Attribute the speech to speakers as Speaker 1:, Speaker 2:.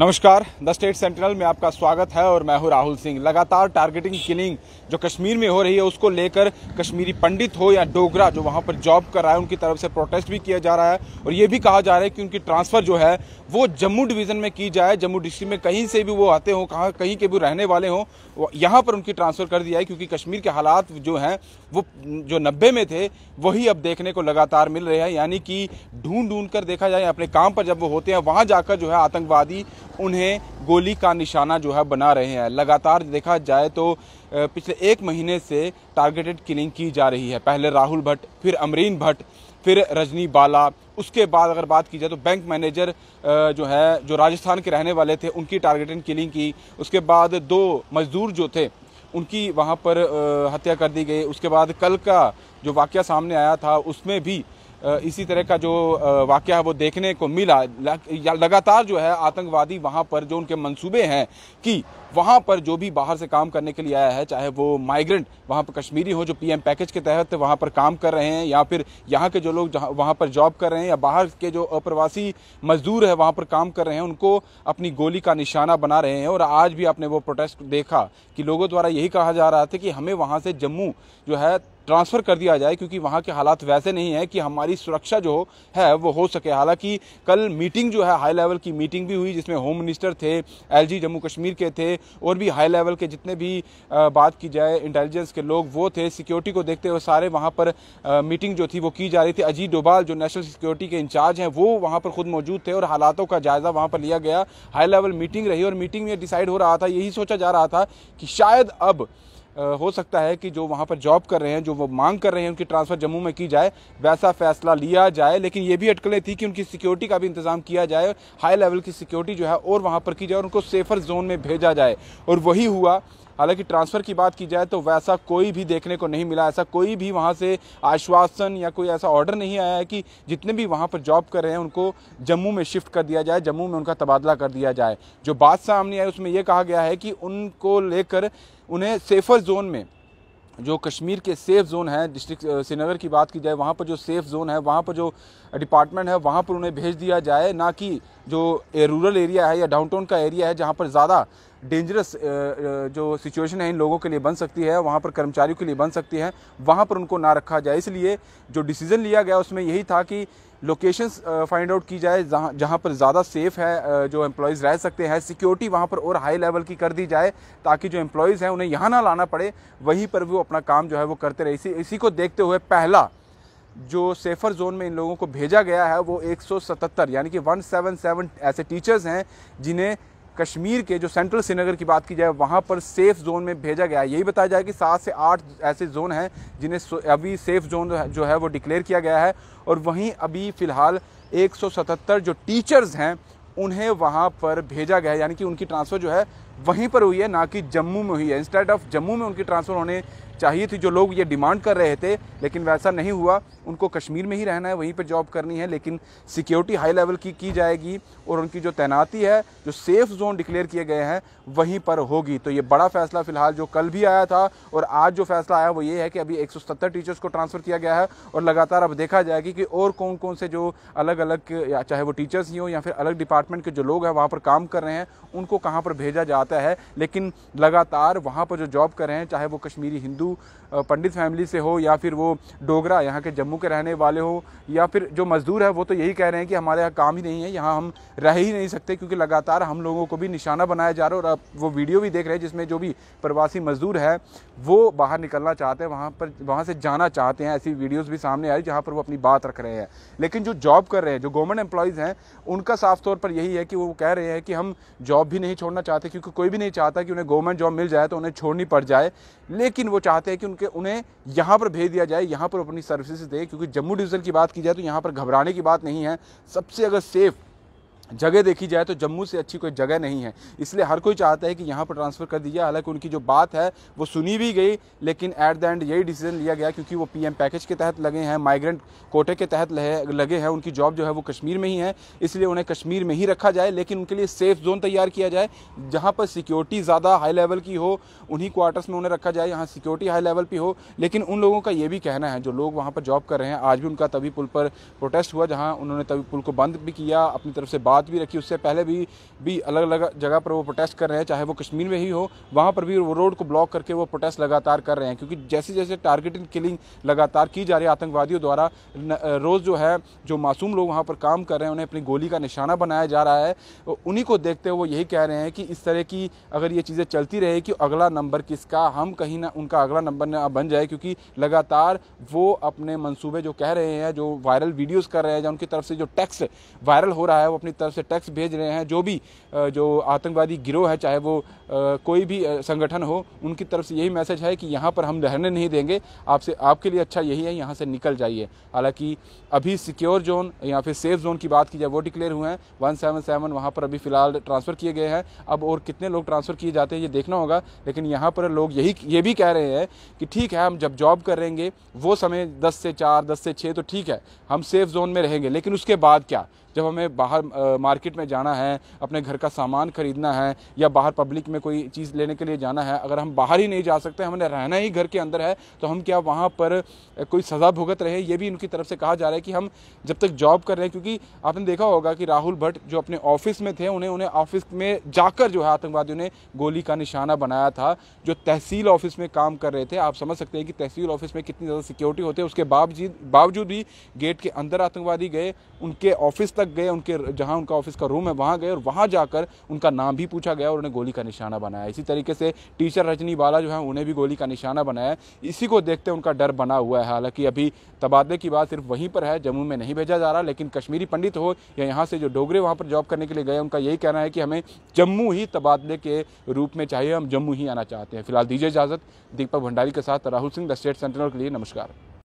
Speaker 1: नमस्कार the state central में आपका स्वागत है और मैं हूं राहुल सिंह लगातार टारगेटिंग किलिंग जो कश्मीर में हो रही है उसको लेकर कश्मीरी पंडित हो या डोगरा जो वहां पर जॉब कर रहा है उनकी तरफ से प्रोटेस्ट भी किया जा रहा है और ये भी कहा जा रहा है कि उनकी ट्रांसफ़र जो है वो जम्मू डिवीज़न में की जाए जम्मू डिस्ट्रिक्ट में कहीं से भी वो आते हों कहाँ कहीं के भी रहने वाले हों यहाँ पर उनकी ट्रांसफ़र कर दिया है क्योंकि कश्मीर के हालात जो हैं वो जो नब्बे में थे वही अब देखने को लगातार मिल रहे हैं यानी कि ढूंढ ढूंढ कर देखा जाए अपने काम पर जब वो होते हैं वहाँ जाकर जो है आतंकवादी उन्हें गोली का निशाना जो है बना रहे हैं लगातार देखा जाए तो पिछले एक महीने से टारगेटेड किलिंग की जा रही है पहले राहुल भट्ट फिर अमरीन भट्ट फिर रजनी बाला उसके बाद अगर बात की जाए तो बैंक मैनेजर जो है जो राजस्थान के रहने वाले थे उनकी टारगेटेड किलिंग की उसके बाद दो मजदूर जो थे उनकी वहाँ पर हत्या कर दी गई उसके बाद कल का जो वाक्य सामने आया था उसमें भी इसी तरह का जो वाक़ है वो देखने को मिला लगातार जो है आतंकवादी वहाँ पर जो उनके मंसूबे हैं कि वहाँ पर जो भी बाहर से काम करने के लिए आया है चाहे वो माइग्रेंट वहाँ पर कश्मीरी हो जो पीएम पैकेज के तहत वहाँ पर काम कर रहे हैं या फिर यहाँ के जो लोग वहाँ पर जॉब कर रहे हैं या बाहर के जो अप्रवासी मजदूर है वहाँ पर काम कर रहे हैं उनको अपनी गोली का निशाना बना रहे हैं और आज भी आपने वो प्रोटेस्ट देखा कि लोगों द्वारा यही कहा जा रहा था कि हमें वहाँ से जम्मू जो है ट्रांसफ़र कर दिया जाए क्योंकि वहाँ के हालात वैसे नहीं है कि हमारी सुरक्षा जो है वो हो सके हालांकि कल मीटिंग जो है हाई लेवल की मीटिंग भी हुई जिसमें होम मिनिस्टर थे एलजी जम्मू कश्मीर के थे और भी हाई लेवल के जितने भी बात की जाए इंटेलिजेंस के लोग वो थे सिक्योरिटी को देखते हुए सारे वहाँ पर मीटिंग जो थी वो की जा रही थी अजीत डोभाल जो नेशनल सिक्योरिटी के इंचार्ज हैं वो वहाँ पर खुद मौजूद थे और हालातों का जायज़ा वहाँ पर लिया गया हाई लेवल मीटिंग रही और मीटिंग में डिसाइड हो रहा था यही सोचा जा रहा था कि शायद अब हो सकता है कि जो वहाँ पर जॉब कर रहे हैं जो वो मांग कर रहे हैं उनकी ट्रांसफ़र जम्मू में की जाए वैसा फैसला लिया जाए लेकिन ये भी अटकलें थी कि उनकी सिक्योरिटी का भी इंतज़ाम किया जाए हाई लेवल की सिक्योरिटी जो है और वहाँ पर की जाए और उनको सेफर जोन में भेजा जाए और वही हुआ हालांकि ट्रांसफ़र की बात की जाए तो वैसा कोई भी देखने को नहीं मिला ऐसा कोई भी वहाँ से आश्वासन या कोई ऐसा ऑर्डर नहीं आया है कि जितने भी वहाँ पर जॉब कर रहे हैं उनको जम्मू में शिफ्ट कर दिया जाए जम्मू में उनका तबादला कर दिया जाए जो बात सामने आई उसमें यह कहा गया है कि उनको लेकर उन्हें सेफर जोन में जो कश्मीर के सेफ़ जोन है डिस्ट्रिक्ट श्रीनगर की बात की जाए वहाँ पर जो सेफ़ जोन है वहाँ पर जो डिपार्टमेंट है वहाँ पर उन्हें भेज दिया जाए ना कि जो रूरल एरिया है या डाउनटाउन का एरिया है जहाँ पर ज़्यादा डेंजरस uh, uh, जो सिचुएशन है इन लोगों के लिए बन सकती है वहाँ पर कर्मचारियों के लिए बन सकती है वहाँ पर उनको ना रखा जाए इसलिए जो डिसीज़न लिया गया उसमें यही था कि लोकेशंस फाइंड आउट की जाए जहाँ जहाँ पर ज़्यादा सेफ़ है uh, जो एम्प्लॉयज़ रह सकते हैं सिक्योरिटी वहाँ पर और हाई लेवल की कर दी जाए ताकि जो एम्प्लॉयज़ हैं उन्हें यहाँ ना लाना पड़े वहीं पर वो अपना काम जो है वो करते रहे इसी इसी को देखते हुए पहला जो सेफ़र जोन में इन लोगों को भेजा गया है वो 177 यानी कि 177 ऐसे टीचर्स हैं जिन्हें कश्मीर के जो सेंट्रल श्रीनगर की बात की जाए वहाँ पर सेफ जोन में भेजा गया है यही बताया जाए कि सात से आठ ऐसे जोन हैं जिन्हें अभी सेफ जोन जो है वो डिक्लेयर किया गया है और वहीं अभी फ़िलहाल 177 जो टीचर्स हैं उन्हें वहाँ पर भेजा गया है यानी कि उनकी ट्रांसफ़र जो है वहीं पर हुई है ना कि जम्मू में हुई है इंस्टेड ऑफ जम्मू में उनकी ट्रांसफ़र होने चाहिए थी जो लोग ये डिमांड कर रहे थे लेकिन वैसा नहीं हुआ उनको कश्मीर में ही रहना है वहीं पर जॉब करनी है लेकिन सिक्योरिटी हाई लेवल की की जाएगी और उनकी जो तैनाती है जो सेफ़ जोन डिक्लेयर किए गए हैं वहीं पर होगी तो ये बड़ा फैसला फिलहाल जो कल भी आया था और आज जो फैसला आया वो ये है कि अभी एक टीचर्स को ट्रांसफ़र किया गया है और लगातार अब देखा जाएगी कि और कौन कौन से जो अलग अलग या चाहे वो टीचर्स ही हों या फिर अलग डिपार्टमेंट के जो लोग हैं वहाँ पर काम कर रहे हैं उनको कहाँ पर भेजा जाता है लेकिन लगातार वहाँ पर जो जॉब कर रहे हैं चाहे वो कश्मीरी हिंदू हिंदू पंडित फैमिली से हो या फिर वो डोगरा यहाँ के जम्मू के रहने वाले हो या फिर जो मज़दूर है वो तो यही कह रहे हैं कि हमारे यहाँ काम ही नहीं है यहाँ हम रह ही नहीं सकते क्योंकि लगातार हम लोगों को भी निशाना बनाया जा रहा है और आप वो वीडियो भी देख रहे हैं जिसमें जो भी प्रवासी मज़दूर है वो बाहर निकलना चाहते हैं वहाँ पर वहाँ से जाना चाहते हैं ऐसी वीडियोज़ भी सामने आई जहाँ पर वो अपनी बात रख रहे हैं लेकिन जो जॉब कर रहे हैं जो गवर्नमेंट एम्प्लॉयज़ हैं उनका साफ तौर पर यही है कि वो कह रहे हैं कि हम जॉब भी नहीं छोड़ना चाहते क्योंकि कोई भी नहीं चाहता कि उन्हें गवर्नमेंट जॉब मिल जाए तो उन्हें छोड़नी पड़ जाए लेकिन वो चाहते चाहते हैं कि उनके उन्हें यहाँ पर भेज दिया जाए यहाँ पर अपनी सर्विसेज दें क्योंकि जम्मू डिवीज़न की बात की जाए तो यहाँ पर घबराने की बात नहीं है सबसे अगर सेफ़ जगह देखी जाए तो जम्मू से अच्छी कोई जगह नहीं है इसलिए हर कोई चाहता है कि यहाँ पर ट्रांसफ़र कर दीजिए हालांकि उनकी जो बात है वो सुनी भी गई लेकिन एट द एंड यही डिसीजन लिया गया क्योंकि वो पीएम पैकेज के तहत लगे हैं माइग्रेंट कोटे के तहत लगे हैं उनकी जॉब जो है वो कश्मीर में ही है इसलिए उन्हें कश्मीर में ही रखा जाए लेकिन उनके लिए सेफ जोन तैयार किया जाए जहाँ पर सिक्योरिटी ज़्यादा हाई लेवल की हो उन्हीं क्वार्टर्स में उन्हें रखा जाए यहाँ सिक्योरिटी हाई लेवल पर हो लेकिन उन लोगों का ये भी कहना है जो लोग वहाँ पर जॉब कर रहे हैं आज भी उनका तभी पुल पर प्रोटेस्ट हुआ जहाँ उन्होंने तभी पुल को बंद भी किया अपनी तरफ से बात भी रखी उससे पहले भी भी अलग अलग जगह पर वो प्रोटेस्ट कर रहे हैं चाहे वो कश्मीर में ही हो वहाँ पर भी वो रोड को ब्लॉक करके वो प्रोटेस्ट लगातार कर रहे हैं क्योंकि जैसे जैसे टारगेटिंग किलिंग लगातार की जा रही है आतंकवादियों द्वारा रोज़ जो है जो मासूम लोग वहाँ पर काम कर रहे हैं उन्हें अपनी गोली का निशाना बनाया जा रहा है उन्हीं को देखते हुए यही कह रहे हैं कि इस तरह की अगर ये चीज़ें चलती रहे कि अगला नंबर किसका हम कहीं ना उनका अगला नंबर ना बन जाए क्योंकि लगातार वो अपने मंसूबे जो कह रहे हैं जो वायरल वीडियोस कर रहे हैं या उनकी तरफ से जो टेक्स्ट वायरल हो रहा है वो अपनी तरफ से टैक्स भेज रहे हैं जो भी जो आतंकवादी गिरोह है चाहे वो कोई भी संगठन हो उनकी तरफ से यही मैसेज है कि यहाँ पर हम रहने नहीं देंगे आपसे आपके लिए अच्छा यही है यहाँ से निकल जाइए हालांकि अभी सिक्योर जोन या फिर सेफ जोन की बात की जाए वो डिक्लेयर हुए हैं वन सेवन सेवन वहाँ पर अभी फिलहाल ट्रांसफ़र किए गए हैं अब और कितने लोग ट्रांसफ़र किए जाते हैं ये देखना होगा लेकिन यहाँ पर लोग यही ये भी कह रहे हैं कि ठीक है हम जब जॉब करेंगे वो समय दस से चार दस से छः तो ठीक है हम सेफ जोन में रहेंगे लेकिन उसके बाद क्या जब हमें बाहर मार्केट में जाना है अपने घर का सामान ख़रीदना है या बाहर पब्लिक में कोई चीज़ लेने के लिए जाना है अगर हम बाहर ही नहीं जा सकते हमने रहना ही घर के अंदर है तो हम क्या वहाँ पर कोई सज़ा भुगत रहे ये भी उनकी तरफ से कहा जा रहा है कि हम जब तक जॉब कर रहे हैं क्योंकि आपने देखा होगा कि राहुल भट्ट जो अपने ऑफिस में थे उन्हें उन्हें ऑफिस में जाकर जो है आतंकवादियों ने गोली का निशाना बनाया था जो तहसील ऑफिस में काम कर रहे थे आप समझ सकते हैं कि तहसील ऑफिस में कितनी ज़्यादा सिक्योरिटी होती है उसके बावजूद बावजूद भी गेट के अंदर आतंकवादी गए उनके ऑफिस तक तक गए उनके जहाँ उनका ऑफिस का रूम है वहाँ गए और वहाँ जाकर उनका नाम भी पूछा गया और उन्हें गोली का निशाना बनाया इसी तरीके से टीचर रजनी बाला जो है उन्हें भी गोली का निशाना बनाया इसी को देखते उनका डर बना हुआ है हालांकि अभी तबादले की बात सिर्फ वहीं पर है जम्मू में नहीं भेजा जा रहा लेकिन कश्मीरी पंडित हो या यहाँ से जो डोगरे वहाँ पर जॉब करने के लिए गए उनका यही कहना है कि हमें जम्मू ही तबादले के रूप में चाहिए हम जम्मू ही आना चाहते हैं फिलहाल दीजिए इजाज़त दीपक भंडारी के साथ Rahul Singh the state centre के लिए नमस्कार